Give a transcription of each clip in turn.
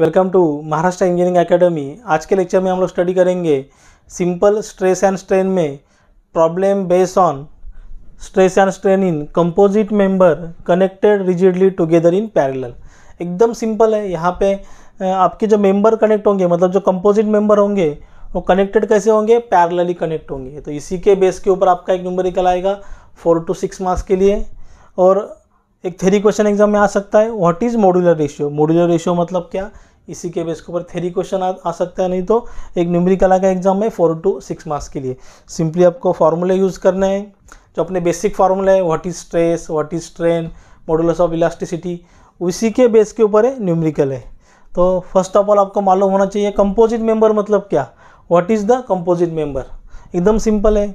Welcome to Maharashtra Engineering Academy आज के lecture में हम लोग स्टडी करेंगे सिंपल स्ट्रेस एंड स्ट्रेन में problem based on stress and strain in composite member connected rigidly together in parallel एकदम सिंपल है यहाँ पे आपके जो मेंबर कनेक्ट होंगे मतलब जो कंपोजिट मेंबर होंगे वो कनेक्टेड कैसे होंगे पैरेलली कनेक्ट होंगे तो इसी के बेस के ऊपर आपका एक नंबर निकल आएगा फोर टू सिक्स मार्क्स के लिए और एक थेरी क्वेश्चन एग्जाम में आ सकता है what is modular ratio modular ratio मतलब क्या इसी के बेस के ऊपर थेरी क्वेश्चन आ, आ सकता है नहीं तो एक न्यूमरी कला का एग्जाम है फोर टू सिक्स मार्क्स के लिए सिंपली आपको फार्मूला यूज़ करने हैं जो अपने बेसिक फार्मूला है what is stress what is strain modulus of elasticity उसी के बेस के ऊपर है न्यूमरिकल है तो फर्स्ट ऑफ ऑल आपको मालूम होना चाहिए कंपोजिट मेंबर मतलब क्या what is the composite member एकदम सिंपल है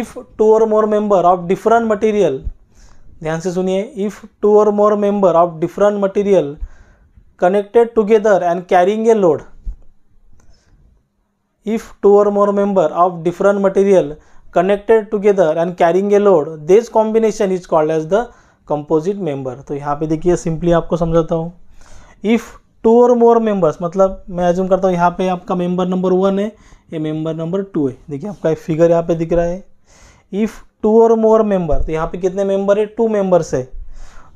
if two or more member of different material ध्यान से सुनिए if two or more member of different material connected together and carrying a load. If two or more members of different material connected together and carrying a load, this combination is called as the composite member तो यहाँ पे देखिए simply आपको समझाता हूँ if two or more members मतलब मैं assume करता हूँ यहाँ पे आपका मेंबर नंबर वन है ये मेंबर नंबर टू है देखिए आपका एक फिगर यहाँ पे दिख रहा है if two or more member तो यहाँ पे कितने मेंबर है टू मेंबर्स है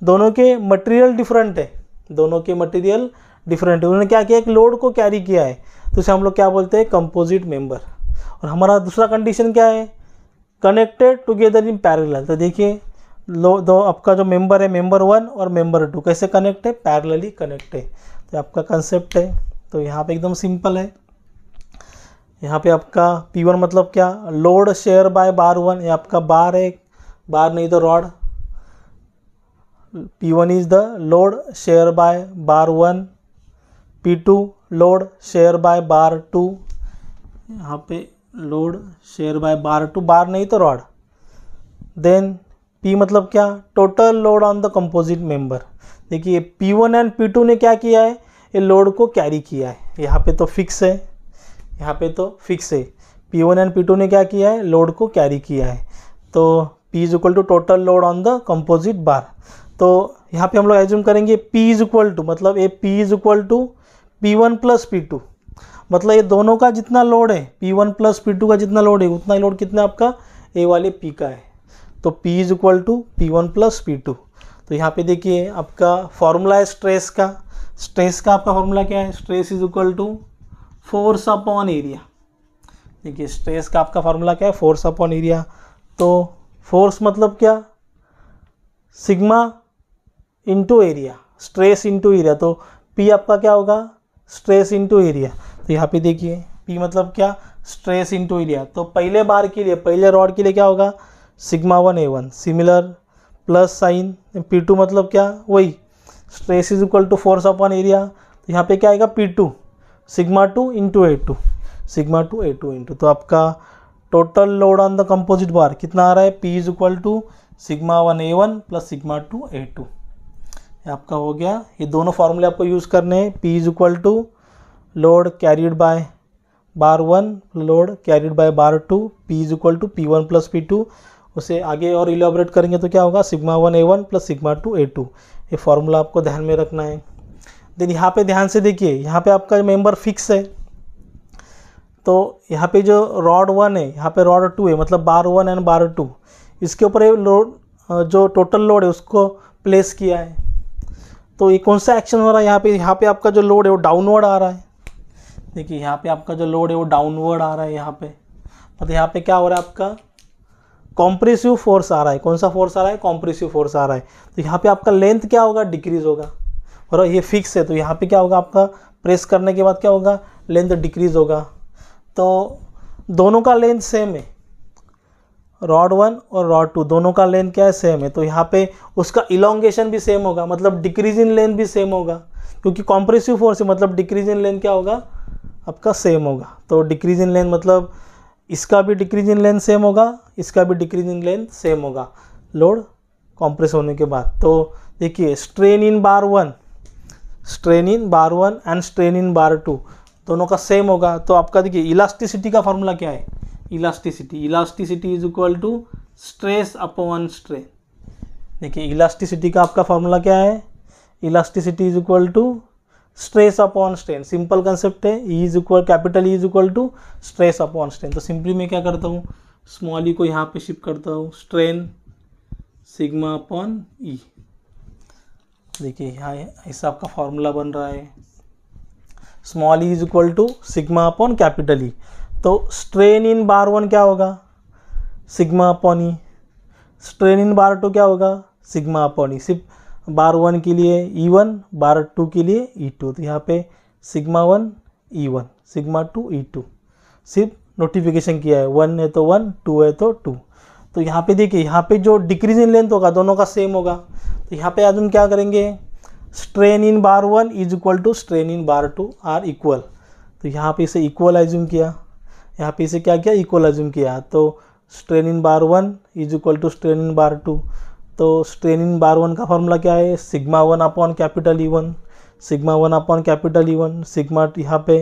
दोनों के मटेरियल डिफरेंट है दोनों के मटेरियल डिफरेंट है उन्होंने क्या किया एक लोड को कैरी किया है तो उसे हम लोग क्या बोलते हैं कंपोजिट मेंबर और हमारा दूसरा कंडीशन क्या है कनेक्टेड टुगेदर इन पैरेलल तो देखिए लो दो आपका जो मेंबर है मेंबर वन और मेंबर टू कैसे कनेक्ट है पैरेलली कनेक्ट है तो आपका कंसेप्ट है तो यहाँ पे एकदम सिंपल है यहाँ पे आपका वन मतलब क्या load share by bar one ये आपका बार है बार नहीं तो rod P1 is the load share by bar 1, P2 load share by bar 2, यहाँ पे load share by bar two bar नहीं तो रॉड देन पी मतलब क्या total load on the composite member देखिए P one and P two ने क्या किया है ये लोड को कैरी किया है यहाँ पे तो फिक्स है यहाँ पे तो फिक्स है P one and P two ने क्या किया है लोड को कैरी किया है तो P is equal to total load on the composite bar तो यहाँ पे हम लोग एज्यूम करेंगे P इज इक्वल टू मतलब ये P is equal to P one plus P two मतलब ये दोनों का जितना लोड है P1 one plus P to का जितना लोड है उतना ही लोड कितना आपका ए वाले P का है तो P is equal to P one plus P two तो यहाँ पे देखिए आपका फॉर्मूला है स्ट्रेस का स्ट्रेस का आपका फॉर्मूला क्या है stress is equal to force upon area देखिए स्ट्रेस का आपका फॉर्मूला क्या है फोर्स अपॉन एरिया तो फोर्स मतलब क्या sigma into area stress into area तो पी आपका क्या होगा स्ट्रेस इंटू एरिया तो यहाँ पे देखिए पी मतलब क्या स्ट्रेस इंटू एरिया तो पहले बार के लिए पहले रॉड के लिए क्या होगा sigma one A one similar plus sign P two मतलब क्या वही stress is equal to force one area तो यहाँ पे क्या आएगा P two sigma two into A two sigma two A two into तो आपका total load on the composite bar कितना आ रहा है P is equal to sigma one A one plus sigma two A two आपका हो गया ये दोनों फार्मूले आपको यूज़ करने हैं P is equal to load carried by bar one load carried by bar two P is equal to P one plus P two उसे आगे और इलेबरेट करेंगे तो क्या होगा sigma one A one plus sigma two A two ये formula आपको ध्यान में रखना है देन यहाँ पे ध्यान से देखिए यहाँ पे आपका मेंबर फिक्स है तो यहाँ पे जो रॉड वन है यहाँ पे रॉड टू है मतलब bar one and bar two इसके ऊपर लोड जो टोटल लोड है उसको प्लेस किया है तो ये कौन सा एक्शन हो रहा है यहाँ पे यहाँ पे आपका जो लोड है वो डाउनवर्ड आ रहा है देखिए यहाँ पे आपका जो लोड है वो डाउनवर्ड आ रहा है यहाँ पे मतलब यहाँ पे क्या हो रहा है आपका कॉम्प्रेसिव फोर्स आ रहा है कौन सा फोर्स आ रहा है कॉम्प्रेसिव फोर्स आ रहा है तो यहाँ पे आपका लेंथ क्या होगा डिक्रीज होगा और ये फिक्स है तो यहाँ पे क्या होगा आपका प्रेस करने के बाद क्या होगा लेंथ डिक्रीज होगा तो दोनों का लेंथ सेम है रॉड वन और रॉड टू दोनों का लेंथ क्या है सेम है तो यहाँ पे उसका इलोंगेशन भी सेम होगा मतलब डिक्रीज इन लेंथ भी सेम होगा क्योंकि कॉम्प्रेसिव फोर्स है मतलब डिक्रीज इन लेंथ क्या होगा आपका सेम होगा तो डिक्रीज इन लेंथ मतलब इसका भी डिक्रीज इन लेंथ सेम होगा इसका भी डिक्रीज इन लेंथ सेम होगा लोड कॉम्प्रेस होने के बाद तो देखिए strain in bar one strain in bar one and strain in bar two दोनों का सेम होगा तो आपका देखिए इलास्टिसिटी का फॉर्मूला क्या है elasticity elasticity is equal to stress upon strain देखिए इलास्टिसिटी का आपका फॉर्मूला क्या है elasticity is equal to stress upon strain simple concept है is equal capital is equal to stress upon strain तो सिंपली मैं क्या करता हूँ स्मॉल ई e को यहाँ पे शिफ्ट करता हूँ स्ट्रेन सिग्मा अपॉन ई देखिए यहाँ ऐसा आपका फॉर्मूला बन रहा है small E is equal to sigma upon capital E तो स्ट्रेन इन बार वन क्या होगा sigma upon E strain in bar two क्या होगा सिग्मा अपॉनी e. सिर्फ बार वन के लिए ई वन बार टू के लिए ई e टू तो यहाँ पे sigma one E one sigma two E two सिर्फ नोटिफिकेशन किया है वन है तो वन टू है तो टू तो यहाँ पे देखिए यहाँ पे जो डिक्रीज इन लेंथ होगा दोनों का सेम होगा तो यहाँ पे आज हम क्या करेंगे strain in bar one is equal to strain in bar two are equal तो यहाँ पे इसे इक्वल आइज्यूम किया यहाँ पे इसे क्या किया इक्वलाइजम किया तो strain in bar one is equal to strain in bar two तो स्ट्रेन इन बार वन का फॉर्मूला क्या है sigma one upon capital E one sigma one upon capital E one sigma यहाँ पे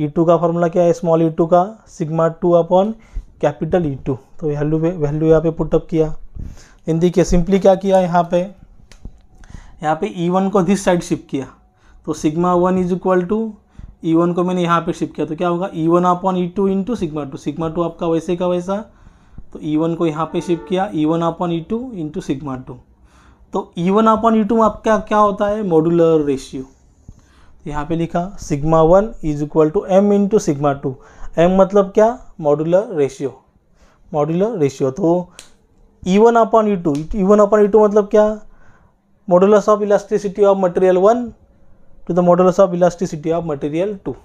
ई e टू का formula क्या है small E two का sigma two upon capital E two तो वैल्यू वैल्यू यहाँ पे पुटअप किया इन दी के सिंपली क्या किया यहाँ पे यहाँ पे ई e वन को दिस साइड शिफ्ट किया तो sigma one is equal to E e one को मैंने यहाँ पे शिफ्ट किया तो क्या होगा E one upon E two into sigma two sigma two आपका वैसे का वैसा तो ई e वन को यहाँ पे शिफ्ट किया E one upon E two into sigma two तो E one upon E two आपका क्या होता है मॉडुलर रेशियो तो यहाँ पे लिखा sigma one is equal to M into sigma two M मतलब क्या मॉडुलर रेशियो मॉडुलर रेशियो तो E one upon E two E one upon E two मतलब क्या modulus of elasticity of material one to the modulus of elasticity of material 2.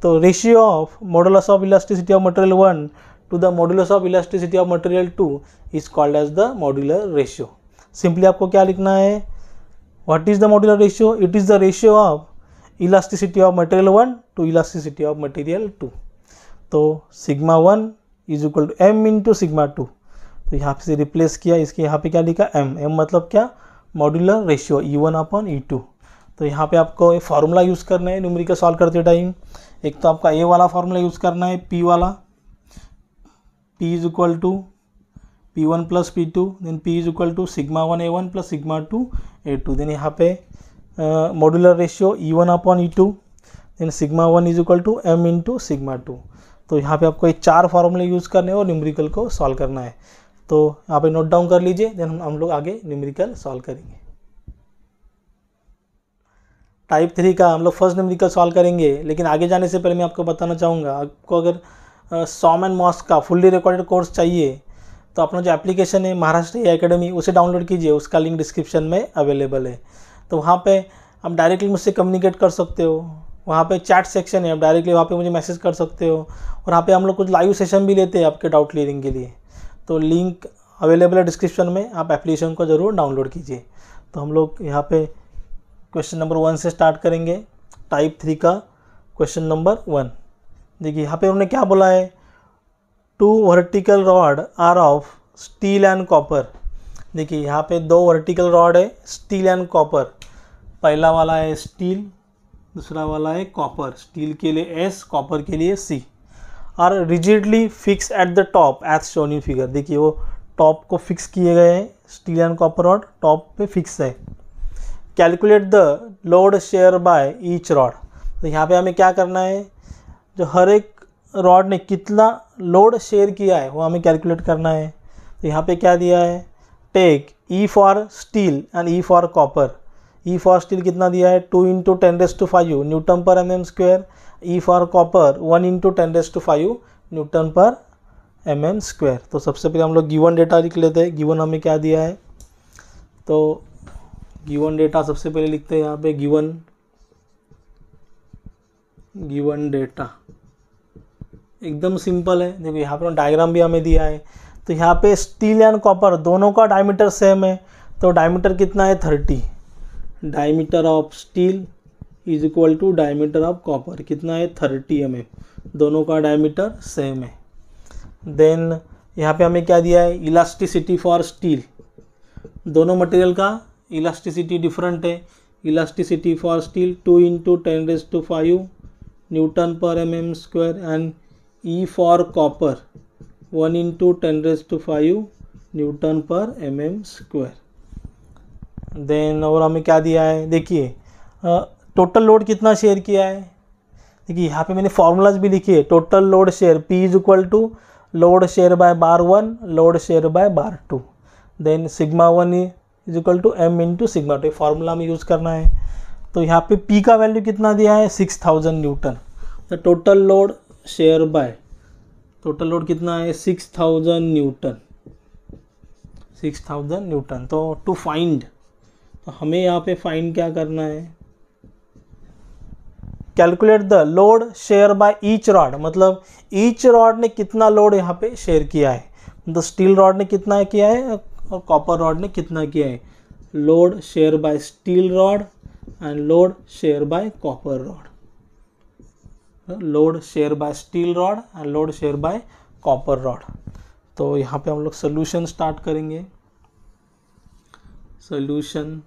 So, ratio of modulus of elasticity of material 1 to the modulus of elasticity of material 2 is called as the modular ratio. Simply आपको क्या लिखना है What is the modular ratio? It is the ratio of elasticity of material 1 to elasticity of material 2. तो sigma 1 is equal to M into sigma two तो यहाँ से replace किया इसके यहाँ पे क्या लिखा m m मतलब क्या modular ratio E one upon E two तो यहाँ पे आपको फार्मूला यूज़ करना है न्यूमरिकल सॉल्व करते टाइम एक तो आपका ए वाला फार्मूला यूज़ करना है पी वाला P is equal to P one plus P two then P is equal to sigma one A one plus sigma two A two then यहाँ पे modular ratio E one upon E two then sigma one is equal to M in to sigma two तो यहाँ पे आपको ये चार फार्मूले use करने और न्यूमरिकल को सॉल्व करना है तो यहाँ पे नोट डाउन कर लीजिए देन हम हम लोग आगे न्यूमरिकल सॉल्व करेंगे टाइप थ्री का हम लोग फर्स्ट न्यूमेरिकल सॉल्व करेंगे लेकिन आगे जाने से पहले मैं आपको बताना चाहूँगा आपको अगर सॉम एंड मॉस का फुल्ली रिकॉर्डेड कोर्स चाहिए तो अपना जो एप्लीकेशन है महाराष्ट्र ए अकेडमी उसे डाउनलोड कीजिए उसका लिंक डिस्क्रिप्शन में अवेलेबल है तो वहाँ पर आप डायरेक्टली मुझसे कम्युनिकेट कर सकते हो वहाँ पे चैट सेक्शन है आप डायरेक्टली वहाँ पे मुझे मैसेज कर सकते हो और वहाँ पे हम लोग कुछ लाइव सेशन भी लेते हैं आपके डाउट क्लियरिंग के लिए तो लिंक अवेलेबल है डिस्क्रिप्शन में आप एप्लीकेशन को ज़रूर डाउनलोड कीजिए तो हम लोग यहाँ पे क्वेश्चन नंबर वन से स्टार्ट करेंगे टाइप थ्री का क्वेश्चन नंबर वन देखिए यहाँ पे उन्होंने क्या बोला है two vertical rod are of steel and copper देखिए यहाँ पे दो वर्टिकल रॉड है स्टील एंड कॉपर पहला वाला है स्टील दूसरा वाला है कॉपर स्टील के लिए एस कॉपर के लिए C R rigidly fix at the top as shown figure देखिए वो टॉप को फिक्स किए गए हैं steel and copper rod top पे फिक्स है calculate the load share by each rod तो यहाँ पे हमें क्या करना है जो हर एक रॉड ने कितना लोड शेयर किया है वो हमें कैलकुलेट करना है तो यहाँ पे क्या दिया है take E for steel and E for copper E for steel कितना दिया है two into ten raise to five newton per M M square E for copper one into ten raise to five newton per M M square तो सबसे पहले हम लोग given data लिख लेते हैं गिवन हमें क्या दिया है तो गिवन डेटा सबसे पहले लिखते हैं यहाँ पे गिवन गिवन डेटा एकदम सिंपल है देखो यहाँ पर डायग्राम भी हमें दिया है तो यहाँ पे स्टील एंड कॉपर दोनों का डायमीटर सेम है तो डायमीटर कितना है thirty diameter of steel is equal to diameter of copper कितना है थर्टी एम दोनों का डायमीटर सेम है देन यहाँ पे हमें क्या दिया है इलास्टिसिटी फॉर स्टील दोनों मटेरियल का इलास्टिसिटी डिफरेंट है elasticity for steel two into ten raise to five newton per M M square and E for copper one into ten raise to five newton per M M square then और हमें क्या दिया है देखिए total load कितना share किया है देखिए यहाँ पे मैंने फॉर्मूलाज भी लिखी है total load share P is equal to load share by bar one load share by bar two then sigma one is equal to M in to sigma two formula में यूज़ करना है तो यहाँ पे P का value कितना दिया है six thousand newton the total load share by total load कितना है six thousand newton six thousand newton तो टू फाइंड तो हमें यहाँ पे फाइंड क्या करना है calculate the load share by each rod मतलब ईच रॉड ने कितना लोड यहाँ पे शेयर किया है द स्टील रॉड ने कितना किया है और कॉपर रॉड ने कितना किया है load share by steel rod and load share by copper rod load share by steel rod and load share by copper rod तो यहाँ पे हम लोग सोल्यूशन स्टार्ट करेंगे सोल्यूशन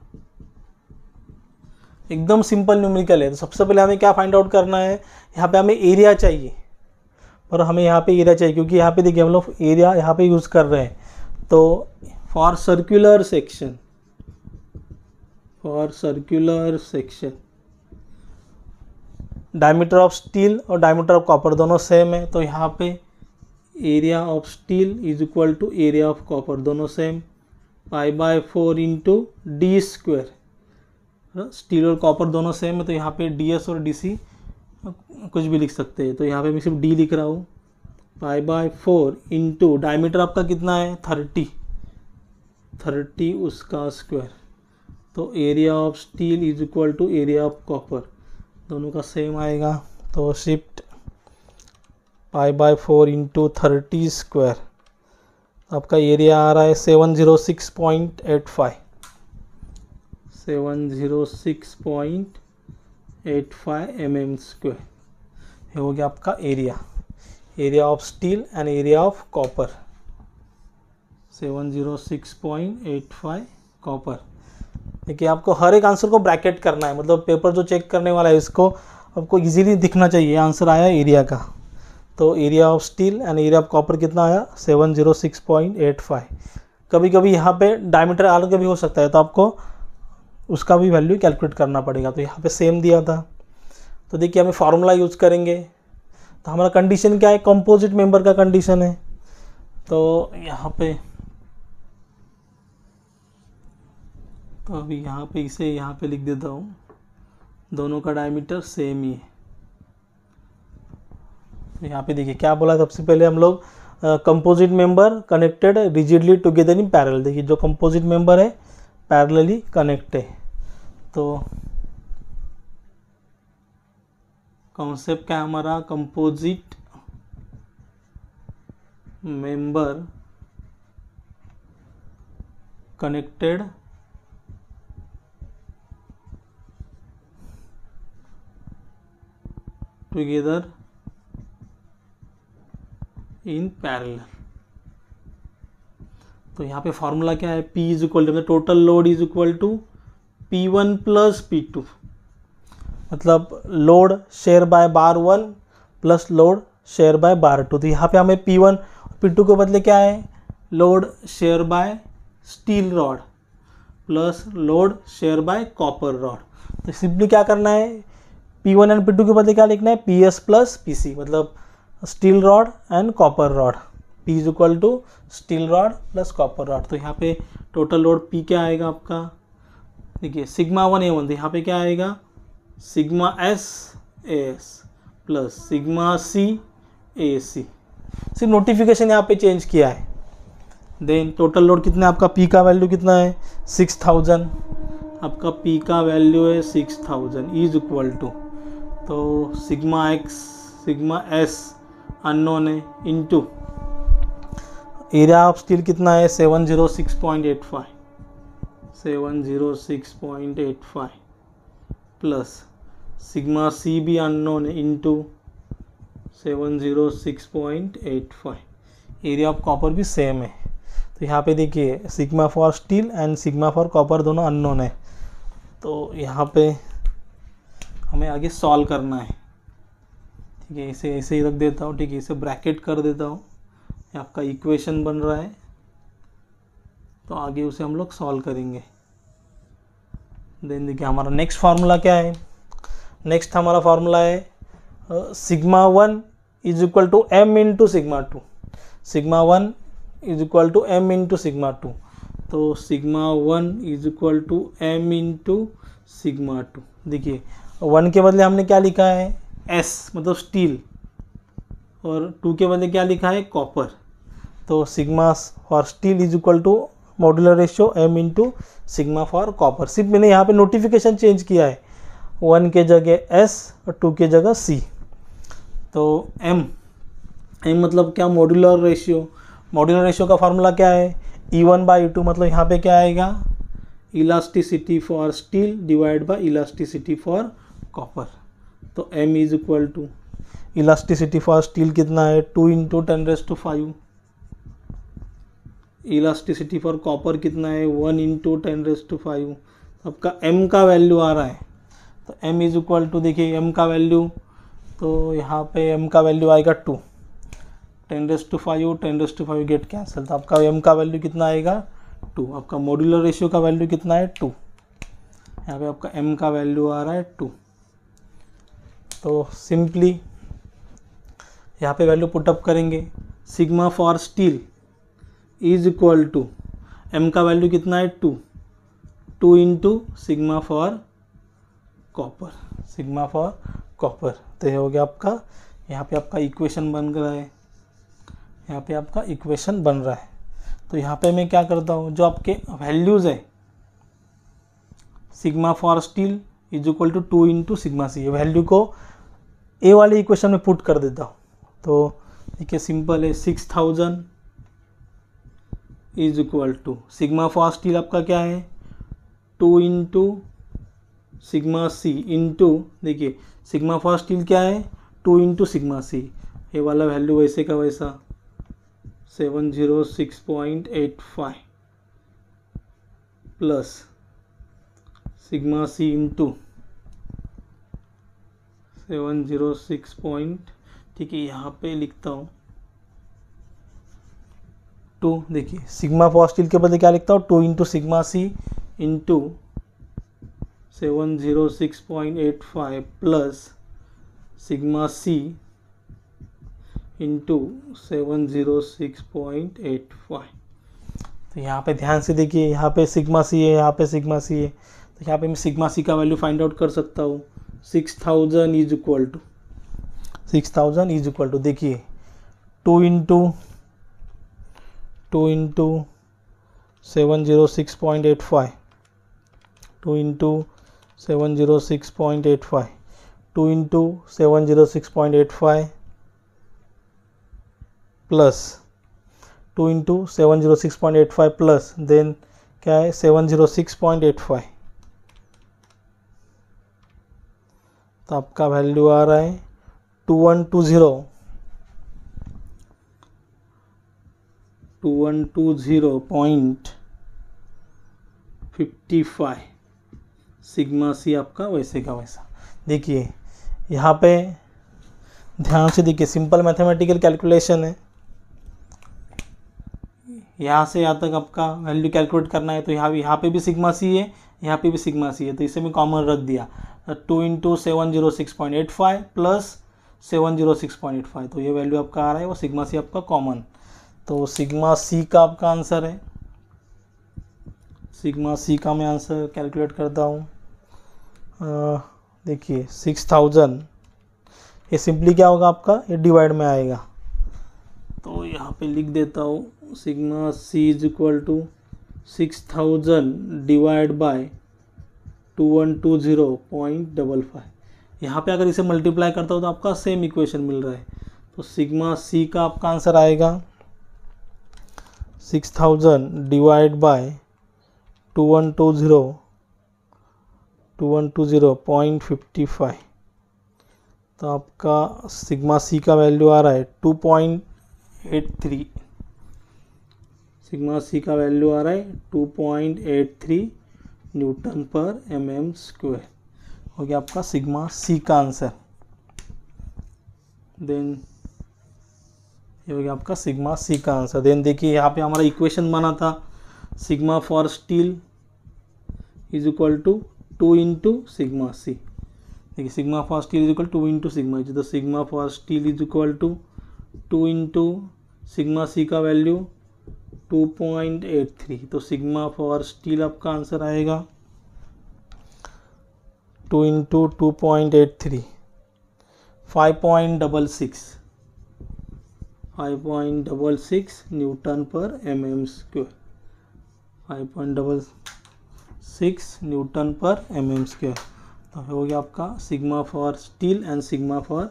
एकदम सिंपल न्यूमेरिकल है तो सबसे पहले हमें क्या फाइंड आउट करना है यहाँ पे हमें एरिया चाहिए और हमें यहाँ पे एरिया चाहिए क्योंकि यहाँ पे देखिए हम लोग एरिया यहाँ पे यूज़ कर रहे हैं तो for circular section for circular section diameter of steel और डायमीटर ऑफ कॉपर दोनों सेम है तो यहाँ पे area of steel is equal to area of copper दोनों same pi by four into D square steel और कॉपर दोनों same है तो यहाँ पे डी एस और डी सी कुछ भी लिख सकते हैं तो यहाँ पे मैं सिर्फ डी लिख रहा हूँ pi by four into diameter आपका कितना है थर्टी थर्टी उसका स्क्वायर तो area of steel is equal to area of copper दोनों का सेम आएगा तो shift pi by four into thirty square आपका एरिया आ रहा है seven zero six point eight five seven zero six point eight five M M square ये हो गया आपका area area of steel and area of copper seven zero six point eight five copper देखिए आपको हर एक आंसर को bracket करना है मतलब पेपर जो चेक करने वाला है इसको आपको इजीली दिखना चाहिए आंसर आया एरिया का तो area of steel and area of copper कितना आया seven zero six point eight five कभी कभी यहाँ पे डायमीटर आल का भी हो सकता है तो आपको उसका भी वैल्यू कैलकुलेट करना पड़ेगा तो यहाँ पर सेम दिया था तो देखिए हमें फार्मूला यूज़ करेंगे तो हमारा कंडीशन क्या है कंपोजिट मेंबर का कंडीशन है तो यहाँ पे तो अभी यहाँ पे इसे यहाँ पे लिख देता हूँ दोनों का डायमीटर सेम ही है तो यहाँ पे देखिए क्या बोला सबसे पहले हम लोग composite member connected rigidly together in parallel देखिए जो कंपोजिट मेंबर है पैरलली कनेक्ट है तो कॉन्सेप्ट क्या हमारा composite member connected together in parallel तो यहाँ पे फॉर्मूला क्या है P is equal to total load is equal to P1 one plus P two मतलब load share by bar one plus load share by bar two तो यहाँ पे हमें पी वन पी टू के बदले क्या है load share by steel rod plus load share by copper rod तो सिंपली क्या करना है P one and P two के बदले क्या लिखना है P S plus P C मतलब steel rod and copper rod P is equal to steel rod plus copper rod तो यहाँ पे टोटल लोड पी क्या आएगा आपका देखिए सिग्मा वन ए वन तो यहाँ पे क्या आएगा sigma S S plus sigma C A C सिर्फ नोटिफिकेशन यहाँ पे चेंज किया है देन टोटल लोड कितना आपका पी का वैल्यू कितना है सिक्स थाउजेंड आपका पी का वैल्यू है six thousand is equal to तो sigma X sigma S unknown है टू एरिया ऑफ स्टील कितना है seven zero six point eight five seven zero six point eight five plus sigma C भी unknown है to seven zero six point eight five area of copper भी same है तो यहाँ पे देखिए sigma for steel and sigma for copper दोनों unknown है तो यहाँ पे हमें आगे सॉल्व करना है ठीक है इसे ऐसे ही रख देता हूँ ठीक है इसे ब्रैकेट कर देता हूँ आपका इक्वेशन बन रहा है तो आगे उसे हम लोग सॉल्व करेंगे देन देखिए हमारा नेक्स्ट फार्मूला क्या है नेक्स्ट हमारा फार्मूला है sigma one is equal to M into sigma two sigma one is equal to M into sigma two तो sigma one is equal to M into sigma two देखिए तो one के बदले हमने क्या लिखा है एस मतलब स्टील और टू के बदले क्या लिखा है कॉपर तो sigma for steel is equal to modular ratio M into sigma for copper सिर्फ मैंने यहाँ पे नोटिफिकेशन चेंज किया है वन के जगह एस और टू के जगह सी तो एम एम मतलब क्या मॉड्यूलर रेशियो मॉड्यूलर रेशियो का फार्मूला क्या है ई वन बाई टू मतलब यहाँ पे क्या आएगा elasticity for steel divide by elasticity for copper तो M is equal to elasticity for steel कितना है two into ten raise to five elasticity for copper कितना है one into ten raise to five आपका एम का value आ रहा है तो एम इज इक्वल टू देखिए एम का वैल्यू तो यहाँ पे एम का वैल्यू आएगा two ten raise to five ten raise to five get cancel तो आपका एम का वैल्यू कितना आएगा टू आपका मॉड्यूलर रेशियो का वैल्यू कितना है टू यहाँ पे आपका एम का वैल्यू आ रहा है टू तो सिंपली यहाँ पे वैल्यू पुटअप करेंगे sigma for steel is equal to M का वैल्यू कितना है two two into sigma for copper sigma for copper तो ये हो गया आपका यहाँ पे आपका इक्वेशन बन रहा है यहाँ पे आपका इक्वेशन बन रहा है तो यहाँ पे मैं क्या करता हूँ जो आपके वैल्यूज़ है sigma for steel is equal to two into sigma C value को ए वाले इक्वेशन में पुट कर देता हूँ तो देखिए सिंपल है six thousand is equal to sigma for steel आपका क्या है two into sigma C into देखिए सिग्मा फॉर स्टील क्या है टू इंटू सिग्मा सी ये वाला वैल्यू वैसे का वैसा seven zero six point eight five plus sigma C into seven zero six point ठीक है यहाँ पे लिखता हूँ टू देखिए सिग्मा पॉजिटिव के बदले क्या लिखता हूँ two into sigma C into seven zero six point eight five plus sigma C into seven zero six point eight five तो यहाँ पे ध्यान से देखिए यहाँ पे सिग्मा सी है यहाँ पे सिग्मा सी है तो यहाँ पे मैं सिग्मा सी का वैल्यू फाइंड आउट कर सकता हूँ six thousand is equal to six thousand is equal to देखिए two into two into seven zero six point eight five two into seven zero six point eight five two into seven zero six point eight five plus two into seven zero six point eight five plus then क्या है seven zero six point eight five तो आपका value आ रहा है two one two zero two one two zero point fifty five sigma C आपका वैसे का वैसा देखिए यहाँ पे ध्यान से देखिए सिंपल मैथमेटिकल कैलकुलेशन है यहाँ से यहाँ तक आपका वैल्यू कैलकुलेट करना है तो यहाँ यहाँ पे भी सिग्मा सी है यहाँ पे भी सिग्मा सी है तो इसे मैं कॉमन रख दिया two into seven zero six point eight five plus seven zero six point eight five तो ये वैल्यू आपका आ रहा है वो सिग्मा सी आपका कॉमन तो सिग्मा सी का आपका आंसर है सिग्मा सी का मैं आंसर कैलकुलेट करता हूँ देखिए सिक्स थाउजेंड ये सिंपली क्या होगा आपका ये डिवाइड में आएगा तो यहाँ पे लिख देता हूँ sigma C is equal to six thousand divide by two one two zero point double five यहाँ पर अगर इसे मल्टीप्लाई करता हो तो आपका सेम इक्वेशन मिल रहा है तो सिग्मा सी का आपका आंसर आएगा six thousand divide by two one two zero two one two zero point fifty five तो आपका सिग्मा सी का वैल्यू आ रहा है two point eight three sigma C का वैल्यू आ रहा है two point eight three newton per M M square हो गया आपका सिग्मा सी का आंसर देन ये हो गया आपका सिग्मा सी का आंसर देन देखिए यहाँ पे हमारा इक्वेशन बना था sigma for steel is equal to two into sigma C देखिए sigma for steel is equal to into sigma तो sigma for steel is equal to two into sigma C का value 2.83 तो सिग्मा फॉर स्टील आपका answer आएगा two into two point eight three five point double six five point double six newton per M M square five point double six newton per M M square तो हो गया आपका sigma for steel and sigma for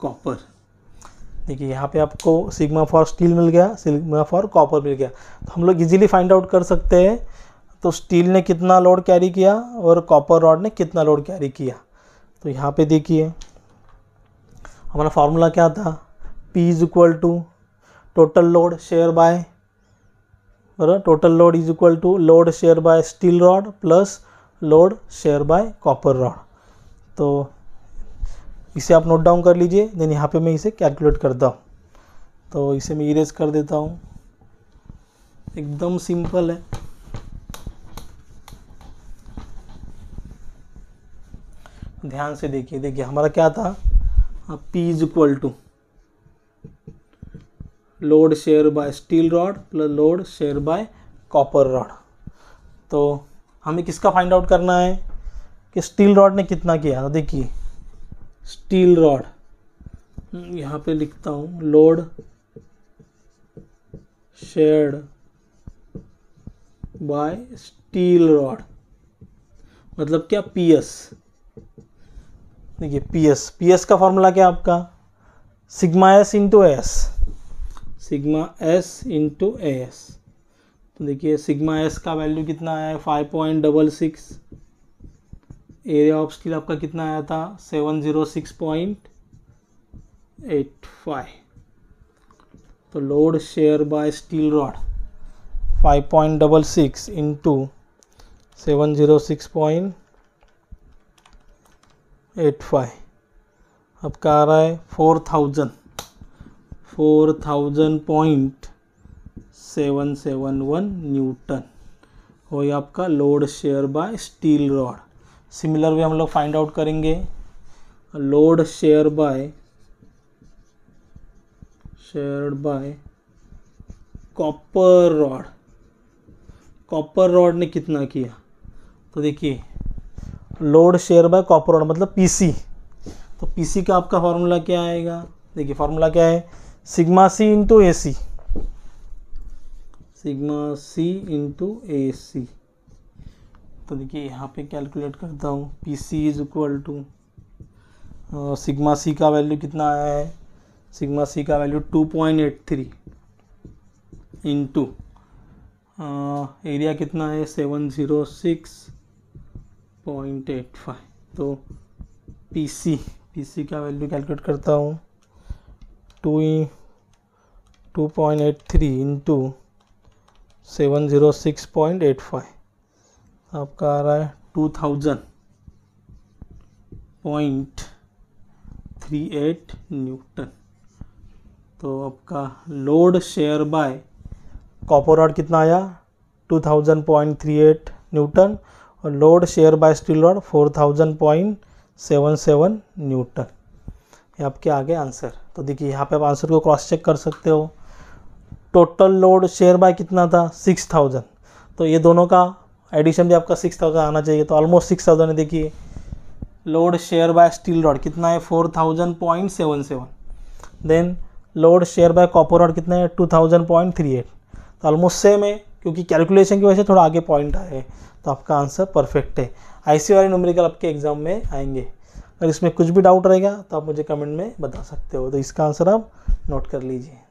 copper देखिए यहाँ पे आपको sigma for steel mill गया sigma for copper मिल गया तो हम लोग इजीली फाइंड आउट कर सकते हैं तो स्टील ने कितना लोड कैरी किया और कॉपर रॉड ने कितना लोड कैरी किया तो यहाँ पे देखिए हमारा फार्मूला क्या था P is equal to total load share by bar total load is equal to load share by steel rod plus load share by copper rod तो इसे आप नोट डाउन कर लीजिए देन यहाँ पे मैं इसे कैलकुलेट करता हूँ तो इसे मैं इरेज कर देता हूँ एकदम सिंपल है ध्यान से देखिए देखिए हमारा क्या था P is equal to load share by steel rod plus load share by copper rod तो हमें किसका फाइंड आउट करना है कि स्टील रॉड ने कितना किया देखिए स्टील रॉड यहाँ पे लिखता हूँ load shared by steel rod मतलब क्या पी एस देखिए पीएस एस का फॉर्मूला क्या आपका sigma S into S sigma S into S तो देखिए सिग्मा एस का वैल्यू कितना है five point double six area of skill आपका कितना आया था seven zero six point eight five तो load share by steel rod five point double six into seven zero six point eight five आपका आ रहा है four thousand four thousand point seven seven one newton हो आपका load share by steel rod similar way हम लोग find out करेंगे load share by share by copper rod copper rod ने कितना किया तो देखिए load share by copper rod मतलब पीसी तो पीसी का आपका फार्मूला क्या आएगा देखिए फार्मूला क्या है sigma C into A C sigma C into A C तो देखिए यहाँ पे कैलकुलेट करता हूँ P C is equal to sigma C का वैल्यू कितना आया है सिग्मा सी का value two point eight three into area कितना है seven zero six point eight five तो पी सी पी सी का वैल्यू कैलकुलेट करता हूँ two two point eight three into seven zero six point eight five आपका आ रहा है two thousand point three eight newton तो आपका load share by copper rod कितना आया two thousand point three eight newton और load share by steel rod four thousand point seven seven newton ये आपके आगे आंसर तो देखिए यहाँ पे आप आंसर को क्रॉस चेक कर सकते हो टोटल लोड शेयर बाय कितना था सिक्स थाउजेंड तो ये दोनों का एडिशन भी आपका सिक्स थाउजेंड आना चाहिए तो ऑलमोस्ट सिक्स थाउजेंड है देखिए load share by steel rod कितना है four thousand point seven seven then load share by copper rod कितना है two thousand point three eight तो ऑलमोस्ट सेम है क्योंकि कैलकुलेशन की वजह से थोड़ा आगे पॉइंट आए तो आपका आंसर परफेक्ट है आई वाले न्यूमेरिकल आपके एग्जाम में आएंगे अगर इसमें कुछ भी डाउट रहेगा तो आप मुझे कमेंट में बता सकते हो तो इसका आंसर आप नोट कर लीजिए